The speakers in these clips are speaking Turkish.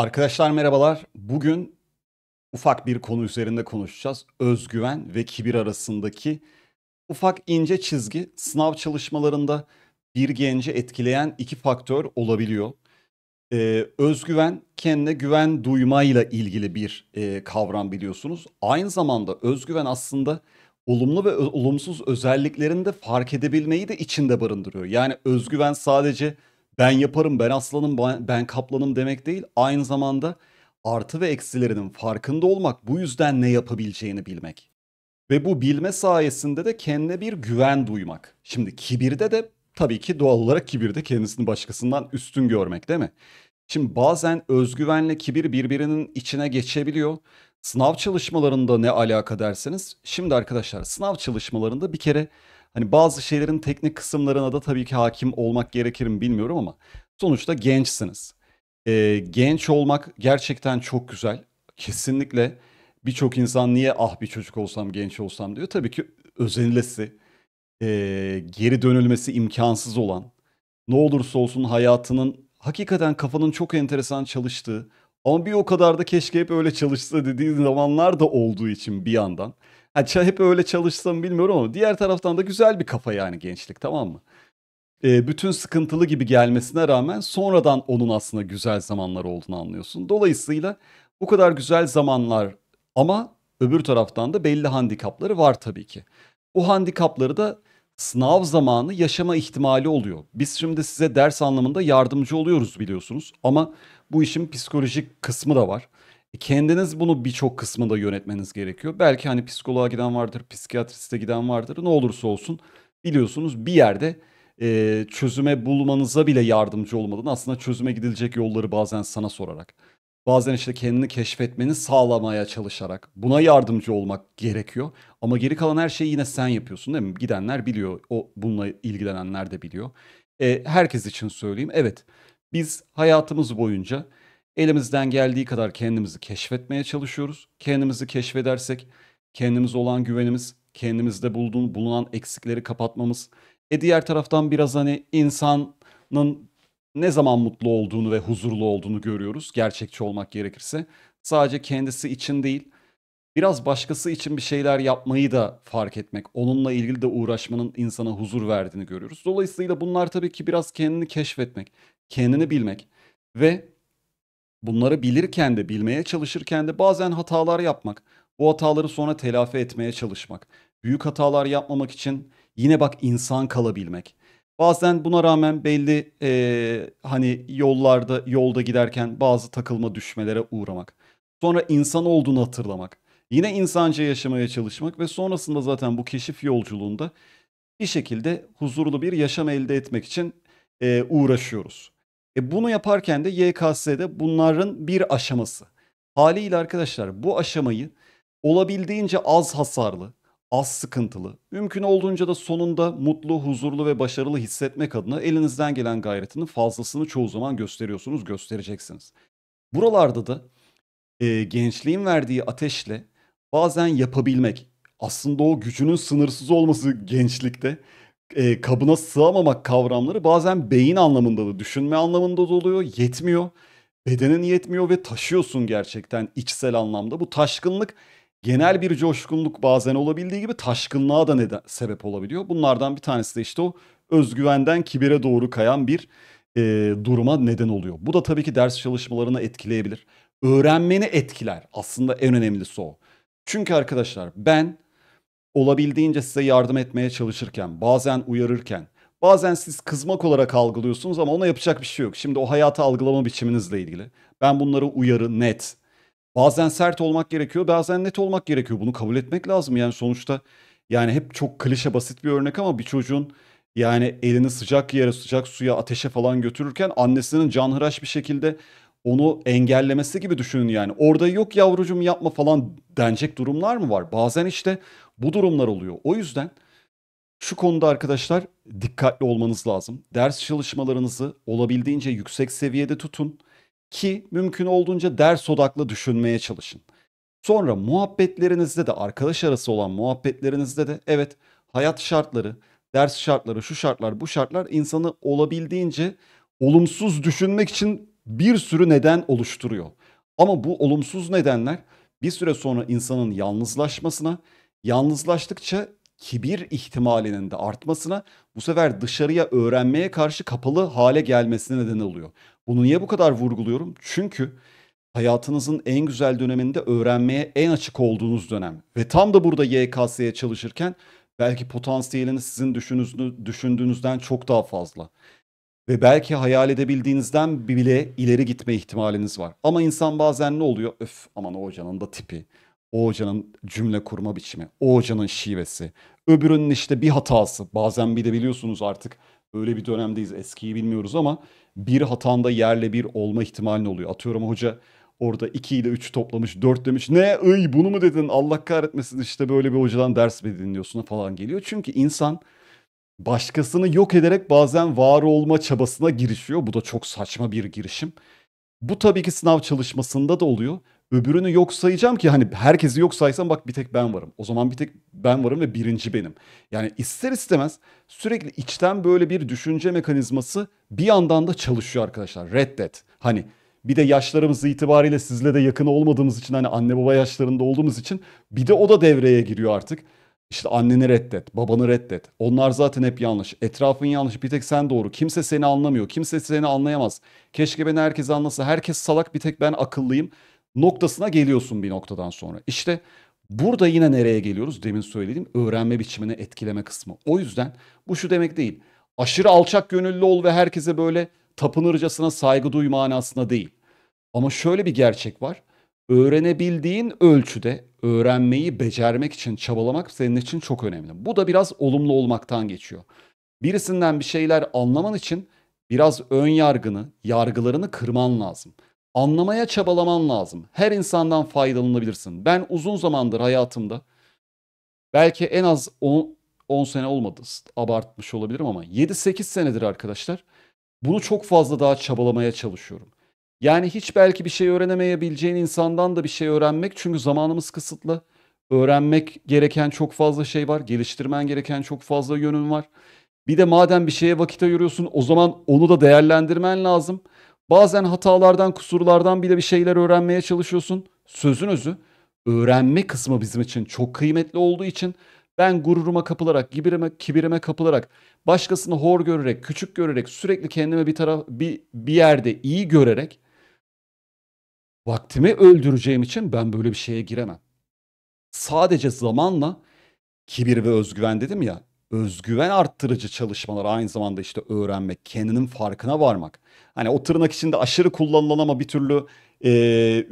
Arkadaşlar merhabalar. Bugün ufak bir konu üzerinde konuşacağız. Özgüven ve kibir arasındaki ufak ince çizgi sınav çalışmalarında bir gence etkileyen iki faktör olabiliyor. Ee, özgüven kendine güven duymayla ilgili bir e, kavram biliyorsunuz. Aynı zamanda özgüven aslında olumlu ve olumsuz özelliklerini de fark edebilmeyi de içinde barındırıyor. Yani özgüven sadece ben yaparım, ben aslanım, ben kaplanım demek değil. Aynı zamanda artı ve eksilerinin farkında olmak, bu yüzden ne yapabileceğini bilmek. Ve bu bilme sayesinde de kendine bir güven duymak. Şimdi kibirde de tabii ki doğal olarak kibirde kendisini başkasından üstün görmek değil mi? Şimdi bazen özgüvenle kibir birbirinin içine geçebiliyor. Sınav çalışmalarında ne alaka derseniz. Şimdi arkadaşlar sınav çalışmalarında bir kere Hani bazı şeylerin teknik kısımlarına da tabii ki hakim olmak gerekir mi bilmiyorum ama sonuçta gençsiniz. E, genç olmak gerçekten çok güzel. Kesinlikle birçok insan niye ah bir çocuk olsam genç olsam diyor. Tabii ki özenilesi, e, geri dönülmesi imkansız olan, ne olursa olsun hayatının hakikaten kafanın çok enteresan çalıştığı ama bir o kadar da keşke hep öyle çalışsa dediği zamanlar da olduğu için bir yandan yani hep öyle çalışsam bilmiyorum ama diğer taraftan da güzel bir kafa yani gençlik tamam mı? E, bütün sıkıntılı gibi gelmesine rağmen sonradan onun aslında güzel zamanlar olduğunu anlıyorsun. Dolayısıyla bu kadar güzel zamanlar ama öbür taraftan da belli handikapları var tabii ki. O handikapları da sınav zamanı yaşama ihtimali oluyor. Biz şimdi size ders anlamında yardımcı oluyoruz biliyorsunuz ama bu işin psikolojik kısmı da var. Kendiniz bunu birçok kısmında yönetmeniz gerekiyor. Belki hani psikoloğa giden vardır, psikiyatriste giden vardır. Ne olursa olsun biliyorsunuz bir yerde e, çözüme bulmanıza bile yardımcı olmadan aslında çözüme gidilecek yolları bazen sana sorarak. Bazen işte kendini keşfetmeni sağlamaya çalışarak buna yardımcı olmak gerekiyor. Ama geri kalan her şeyi yine sen yapıyorsun değil mi? Gidenler biliyor. O bununla ilgilenenler de biliyor. E, herkes için söyleyeyim. Evet. Biz hayatımız boyunca Elimizden geldiği kadar kendimizi keşfetmeye çalışıyoruz. Kendimizi keşfedersek kendimiz olan güvenimiz, kendimizde bulduğun, bulunan eksikleri kapatmamız. E diğer taraftan biraz hani insanın ne zaman mutlu olduğunu ve huzurlu olduğunu görüyoruz. Gerçekçi olmak gerekirse. Sadece kendisi için değil, biraz başkası için bir şeyler yapmayı da fark etmek, onunla ilgili de uğraşmanın insana huzur verdiğini görüyoruz. Dolayısıyla bunlar tabii ki biraz kendini keşfetmek, kendini bilmek ve bunları bilirken de bilmeye çalışırken de bazen hatalar yapmak, bu hataları sonra telafi etmeye çalışmak, büyük hatalar yapmamak için yine bak insan kalabilmek. Bazen buna rağmen belli e, hani yollarda yolda giderken bazı takılma düşmelere uğramak. Sonra insan olduğunu hatırlamak. Yine insanca yaşamaya çalışmak ve sonrasında zaten bu keşif yolculuğunda bir şekilde huzurlu bir yaşam elde etmek için e, uğraşıyoruz. E bunu yaparken de YKS'de bunların bir aşaması. Haliyle arkadaşlar bu aşamayı olabildiğince az hasarlı, az sıkıntılı, mümkün olduğunca da sonunda mutlu, huzurlu ve başarılı hissetmek adına elinizden gelen gayretinin fazlasını çoğu zaman gösteriyorsunuz, göstereceksiniz. Buralarda da e, gençliğin verdiği ateşle bazen yapabilmek, aslında o gücünün sınırsız olması gençlikte e, kabına sığamamak kavramları bazen beyin anlamında da düşünme anlamında da oluyor. Yetmiyor. Bedenin yetmiyor ve taşıyorsun gerçekten içsel anlamda. Bu taşkınlık genel bir coşkunluk bazen olabildiği gibi taşkınlığa da neden, sebep olabiliyor. Bunlardan bir tanesi de işte o özgüvenden kibire doğru kayan bir e, duruma neden oluyor. Bu da tabii ki ders çalışmalarını etkileyebilir. Öğrenmeni etkiler. Aslında en önemlisi o. Çünkü arkadaşlar ben olabildiğince size yardım etmeye çalışırken, bazen uyarırken, bazen siz kızmak olarak algılıyorsunuz ama ona yapacak bir şey yok. Şimdi o hayatı algılama biçiminizle ilgili. Ben bunları uyarı, net. Bazen sert olmak gerekiyor, bazen net olmak gerekiyor. Bunu kabul etmek lazım. Yani sonuçta yani hep çok klişe basit bir örnek ama bir çocuğun yani elini sıcak yere, sıcak suya, ateşe falan götürürken annesinin canhıraş bir şekilde onu engellemesi gibi düşünün yani. Orada yok yavrucum yapma falan denecek durumlar mı var? Bazen işte bu durumlar oluyor. O yüzden şu konuda arkadaşlar dikkatli olmanız lazım. Ders çalışmalarınızı olabildiğince yüksek seviyede tutun ki mümkün olduğunca ders odaklı düşünmeye çalışın. Sonra muhabbetlerinizde de arkadaş arası olan muhabbetlerinizde de evet hayat şartları, ders şartları, şu şartlar, bu şartlar insanı olabildiğince olumsuz düşünmek için bir sürü neden oluşturuyor. Ama bu olumsuz nedenler bir süre sonra insanın yalnızlaşmasına yalnızlaştıkça kibir ihtimalinin de artmasına bu sefer dışarıya öğrenmeye karşı kapalı hale gelmesine neden oluyor. Bunu niye bu kadar vurguluyorum? Çünkü hayatınızın en güzel döneminde öğrenmeye en açık olduğunuz dönem. Ve tam da burada YKS'ye çalışırken belki potansiyeliniz sizin düşündüğünüzden çok daha fazla. Ve belki hayal edebildiğinizden bile ileri gitme ihtimaliniz var. Ama insan bazen ne oluyor? Öf aman o hocanın da tipi. O hocanın cümle kurma biçimi, o hocanın şivesi, öbürünün işte bir hatası. Bazen bir de biliyorsunuz artık öyle bir dönemdeyiz eskiyi bilmiyoruz ama bir hatanda yerle bir olma ihtimali oluyor. Atıyorum hoca orada 2 ile 3 toplamış 4 demiş. Ne ıy bunu mu dedin Allah kahretmesin işte böyle bir hocadan ders mi dinliyorsun falan geliyor. Çünkü insan başkasını yok ederek bazen var olma çabasına girişiyor. Bu da çok saçma bir girişim. Bu tabii ki sınav çalışmasında da oluyor öbürünü yok sayacağım ki hani herkesi yok saysam bak bir tek ben varım. O zaman bir tek ben varım ve birinci benim. Yani ister istemez sürekli içten böyle bir düşünce mekanizması bir yandan da çalışıyor arkadaşlar. Reddet. Hani bir de yaşlarımız itibariyle sizle de yakın olmadığımız için hani anne baba yaşlarında olduğumuz için bir de o da devreye giriyor artık. İşte anneni reddet, babanı reddet. Onlar zaten hep yanlış. Etrafın yanlış, bir tek sen doğru. Kimse seni anlamıyor, kimse seni anlayamaz. Keşke beni herkes anlasa. Herkes salak, bir tek ben akıllıyım noktasına geliyorsun bir noktadan sonra. İşte burada yine nereye geliyoruz? Demin söylediğim öğrenme biçimini etkileme kısmı. O yüzden bu şu demek değil. Aşırı alçak gönüllü ol ve herkese böyle tapınırcasına saygı duy manasına değil. Ama şöyle bir gerçek var. Öğrenebildiğin ölçüde öğrenmeyi becermek için çabalamak senin için çok önemli. Bu da biraz olumlu olmaktan geçiyor. Birisinden bir şeyler anlaman için biraz ön yargını, yargılarını kırman lazım anlamaya çabalaman lazım. Her insandan faydalanabilirsin. Ben uzun zamandır hayatımda belki en az 10, 10 sene olmadı abartmış olabilirim ama 7-8 senedir arkadaşlar bunu çok fazla daha çabalamaya çalışıyorum. Yani hiç belki bir şey öğrenemeyebileceğin insandan da bir şey öğrenmek çünkü zamanımız kısıtlı. Öğrenmek gereken çok fazla şey var. Geliştirmen gereken çok fazla yönün var. Bir de madem bir şeye vakit ayırıyorsun o zaman onu da değerlendirmen lazım. Bazen hatalardan, kusurlardan bile bir şeyler öğrenmeye çalışıyorsun. Sözün özü öğrenme kısmı bizim için çok kıymetli olduğu için ben gururuma kapılarak, kibirime, kibirime kapılarak, başkasını hor görerek, küçük görerek, sürekli kendime bir taraf bir, bir yerde iyi görerek vaktimi öldüreceğim için ben böyle bir şeye giremem. Sadece zamanla kibir ve özgüven dedim ya özgüven arttırıcı çalışmalar aynı zamanda işte öğrenmek, kendinin farkına varmak. Hani o tırnak içinde aşırı kullanılan ama bir türlü e,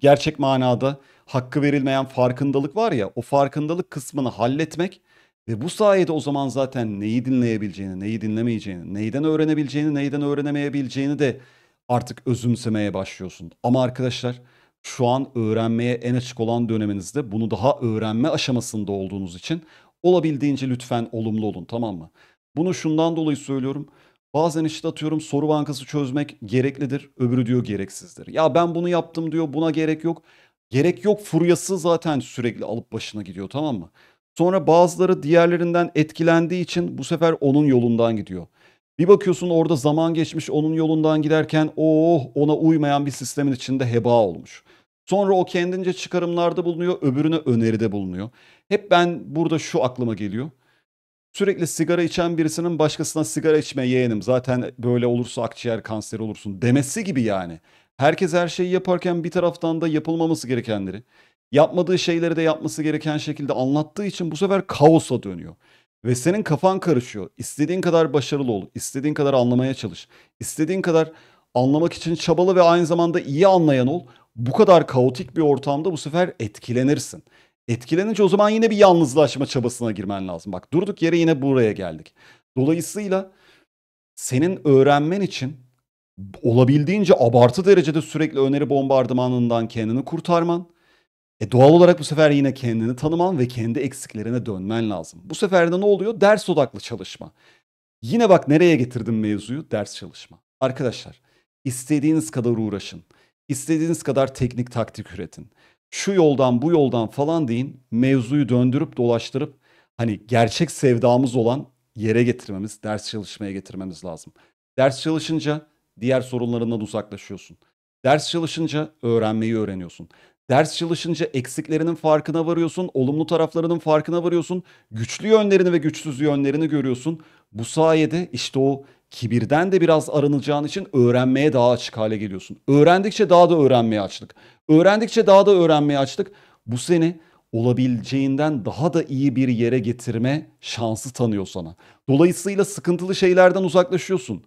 gerçek manada hakkı verilmeyen farkındalık var ya o farkındalık kısmını halletmek ve bu sayede o zaman zaten neyi dinleyebileceğini, neyi dinlemeyeceğini, neyden öğrenebileceğini, neyden öğrenemeyebileceğini de artık özümsemeye başlıyorsun. Ama arkadaşlar şu an öğrenmeye en açık olan döneminizde bunu daha öğrenme aşamasında olduğunuz için olabildiğince lütfen olumlu olun tamam mı? Bunu şundan dolayı söylüyorum. Bazen işte atıyorum soru bankası çözmek gereklidir, öbürü diyor gereksizdir. Ya ben bunu yaptım diyor, buna gerek yok. Gerek yok furyası zaten sürekli alıp başına gidiyor tamam mı? Sonra bazıları diğerlerinden etkilendiği için bu sefer onun yolundan gidiyor. Bir bakıyorsun orada zaman geçmiş onun yolundan giderken oh ona uymayan bir sistemin içinde heba olmuş. Sonra o kendince çıkarımlarda bulunuyor, öbürüne öneride bulunuyor. Hep ben burada şu aklıma geliyor. Sürekli sigara içen birisinin başkasına sigara içme yeğenim zaten böyle olursa akciğer kanseri olursun demesi gibi yani. Herkes her şeyi yaparken bir taraftan da yapılmaması gerekenleri, yapmadığı şeyleri de yapması gereken şekilde anlattığı için bu sefer kaosa dönüyor. Ve senin kafan karışıyor. İstediğin kadar başarılı ol, istediğin kadar anlamaya çalış, istediğin kadar anlamak için çabalı ve aynı zamanda iyi anlayan ol bu kadar kaotik bir ortamda bu sefer etkilenirsin. Etkilenince o zaman yine bir yalnızlaşma çabasına girmen lazım. Bak durduk yere yine buraya geldik. Dolayısıyla senin öğrenmen için olabildiğince abartı derecede sürekli öneri bombardımanından kendini kurtarman, e doğal olarak bu sefer yine kendini tanıman ve kendi eksiklerine dönmen lazım. Bu sefer de ne oluyor? Ders odaklı çalışma. Yine bak nereye getirdim mevzuyu? Ders çalışma. Arkadaşlar istediğiniz kadar uğraşın. İstediğiniz kadar teknik taktik üretin. Şu yoldan bu yoldan falan deyin. Mevzuyu döndürüp dolaştırıp hani gerçek sevdamız olan yere getirmemiz, ders çalışmaya getirmemiz lazım. Ders çalışınca diğer sorunlarından uzaklaşıyorsun. Ders çalışınca öğrenmeyi öğreniyorsun. Ders çalışınca eksiklerinin farkına varıyorsun, olumlu taraflarının farkına varıyorsun, güçlü yönlerini ve güçsüz yönlerini görüyorsun. Bu sayede işte o kibirden de biraz arınacağın için öğrenmeye daha açık hale geliyorsun. Öğrendikçe daha da öğrenmeye açlık. Öğrendikçe daha da öğrenmeye açlık. Bu seni olabileceğinden daha da iyi bir yere getirme şansı tanıyor sana. Dolayısıyla sıkıntılı şeylerden uzaklaşıyorsun.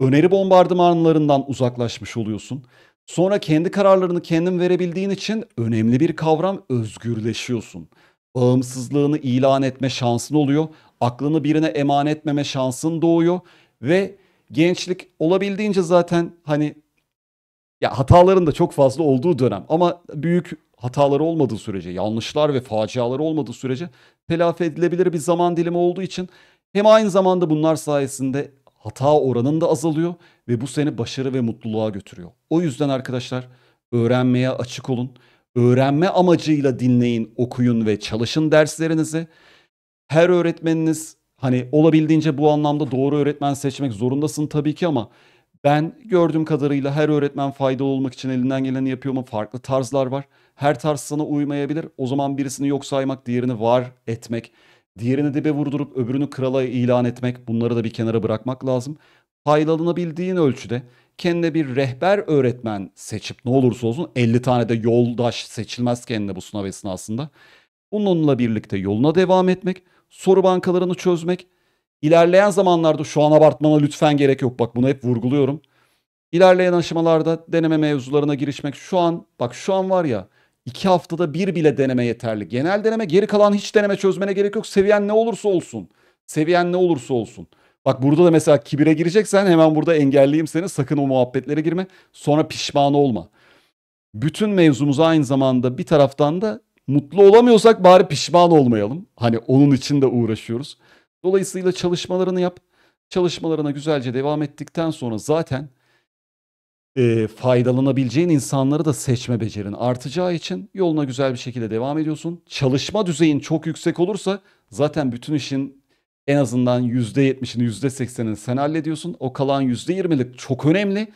Öneri bombardımanlarından uzaklaşmış oluyorsun. Sonra kendi kararlarını kendin verebildiğin için önemli bir kavram özgürleşiyorsun. Bağımsızlığını ilan etme şansın oluyor. Aklını birine eman etmeme şansın doğuyor. Ve gençlik olabildiğince zaten hani ya hataların da çok fazla olduğu dönem ama büyük hataları olmadığı sürece, yanlışlar ve faciaları olmadığı sürece telafi edilebilir bir zaman dilimi olduğu için hem aynı zamanda bunlar sayesinde hata oranın da azalıyor ve bu seni başarı ve mutluluğa götürüyor. O yüzden arkadaşlar öğrenmeye açık olun. Öğrenme amacıyla dinleyin, okuyun ve çalışın derslerinizi. Her öğretmeniniz Hani olabildiğince bu anlamda doğru öğretmen seçmek zorundasın tabii ki ama ben gördüğüm kadarıyla her öğretmen faydalı olmak için elinden geleni yapıyor ama farklı tarzlar var. Her tarz sana uymayabilir. O zaman birisini yok saymak, diğerini var etmek, diğerini dibe vurdurup öbürünü krala ilan etmek bunları da bir kenara bırakmak lazım. Faydalanabildiğin ölçüde kendine bir rehber öğretmen seçip ne olursa olsun 50 tane de yoldaş seçilmez kendine bu sınav esnasında. Bununla birlikte yoluna devam etmek soru bankalarını çözmek. İlerleyen zamanlarda şu an abartmana lütfen gerek yok. Bak bunu hep vurguluyorum. İlerleyen aşamalarda deneme mevzularına girişmek. Şu an bak şu an var ya iki haftada bir bile deneme yeterli. Genel deneme geri kalan hiç deneme çözmene gerek yok. Seviyen ne olursa olsun. Seviyen ne olursa olsun. Bak burada da mesela kibire gireceksen hemen burada engelleyeyim seni. Sakın o muhabbetlere girme. Sonra pişman olma. Bütün mevzumuz aynı zamanda bir taraftan da Mutlu olamıyorsak bari pişman olmayalım. Hani onun için de uğraşıyoruz. Dolayısıyla çalışmalarını yap. Çalışmalarına güzelce devam ettikten sonra zaten e, faydalanabileceğin insanları da seçme becerin artacağı için yoluna güzel bir şekilde devam ediyorsun. Çalışma düzeyin çok yüksek olursa zaten bütün işin en azından %70'ini %80'ini sen hallediyorsun. O kalan %20'lik çok önemli.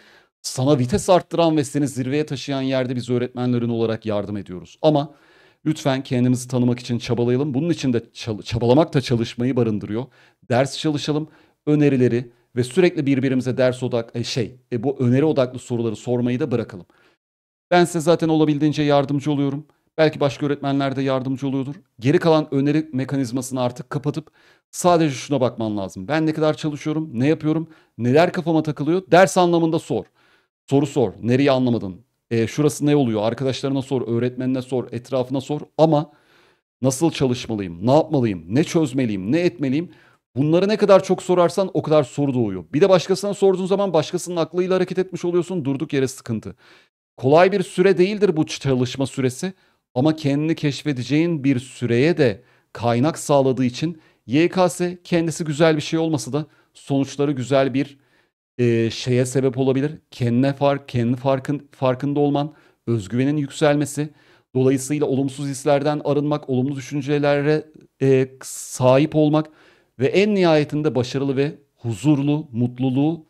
Sana vites arttıran ve seni zirveye taşıyan yerde biz öğretmenlerin olarak yardım ediyoruz. Ama Lütfen kendimizi tanımak için çabalayalım. Bunun için de çabalamak da çalışmayı barındırıyor. Ders çalışalım, önerileri ve sürekli birbirimize ders odak e, şey e, bu öneri odaklı soruları sormayı da bırakalım. Ben size zaten olabildiğince yardımcı oluyorum. Belki başka öğretmenler de yardımcı oluyordur. Geri kalan öneri mekanizmasını artık kapatıp sadece şuna bakman lazım. Ben ne kadar çalışıyorum, ne yapıyorum, neler kafama takılıyor? Ders anlamında sor. Soru sor. Nereyi anlamadın? E, şurası ne oluyor? Arkadaşlarına sor, öğretmenine sor, etrafına sor. Ama nasıl çalışmalıyım? Ne yapmalıyım? Ne çözmeliyim? Ne etmeliyim? Bunları ne kadar çok sorarsan o kadar soru doğuyor. Bir de başkasına sorduğun zaman başkasının aklıyla hareket etmiş oluyorsun. Durduk yere sıkıntı. Kolay bir süre değildir bu çalışma süresi ama kendini keşfedeceğin bir süreye de kaynak sağladığı için YKS kendisi güzel bir şey olmasa da sonuçları güzel bir e, şeye sebep olabilir. Kendine fark, kendi farkın, farkında olman, özgüvenin yükselmesi. Dolayısıyla olumsuz hislerden arınmak, olumlu düşüncelere e, sahip olmak ve en nihayetinde başarılı ve huzurlu, mutluluğu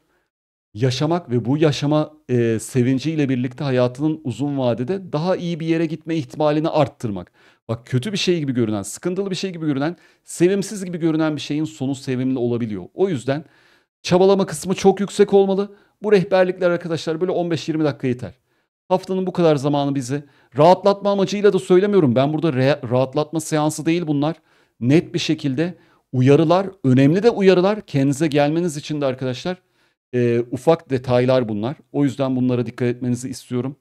yaşamak ve bu yaşama e, sevinciyle birlikte hayatının uzun vadede daha iyi bir yere gitme ihtimalini arttırmak. Bak kötü bir şey gibi görünen, sıkıntılı bir şey gibi görünen, sevimsiz gibi görünen bir şeyin sonu sevimli olabiliyor. O yüzden Çabalama kısmı çok yüksek olmalı. Bu rehberlikler arkadaşlar böyle 15-20 dakika yeter. Haftanın bu kadar zamanı bizi rahatlatma amacıyla da söylemiyorum. Ben burada rahatlatma seansı değil bunlar. Net bir şekilde uyarılar, önemli de uyarılar kendinize gelmeniz için de arkadaşlar e, ufak detaylar bunlar. O yüzden bunlara dikkat etmenizi istiyorum.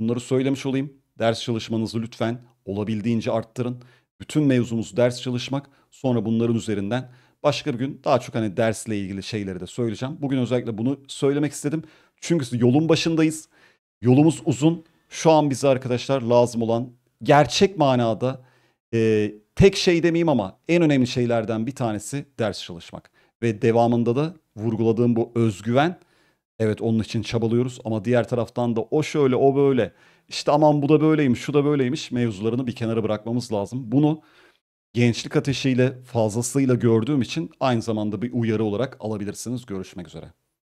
Bunları söylemiş olayım. Ders çalışmanızı lütfen olabildiğince arttırın. Bütün mevzumuz ders çalışmak. Sonra bunların üzerinden Başka bir gün daha çok hani dersle ilgili şeyleri de söyleyeceğim. Bugün özellikle bunu söylemek istedim. Çünkü yolun başındayız. Yolumuz uzun. Şu an bize arkadaşlar lazım olan gerçek manada e, tek şey demeyeyim ama en önemli şeylerden bir tanesi ders çalışmak. Ve devamında da vurguladığım bu özgüven. Evet onun için çabalıyoruz ama diğer taraftan da o şöyle o böyle. İşte aman bu da böyleymiş şu da böyleymiş mevzularını bir kenara bırakmamız lazım. Bunu gençlik ateşiyle fazlasıyla gördüğüm için aynı zamanda bir uyarı olarak alabilirsiniz. Görüşmek üzere.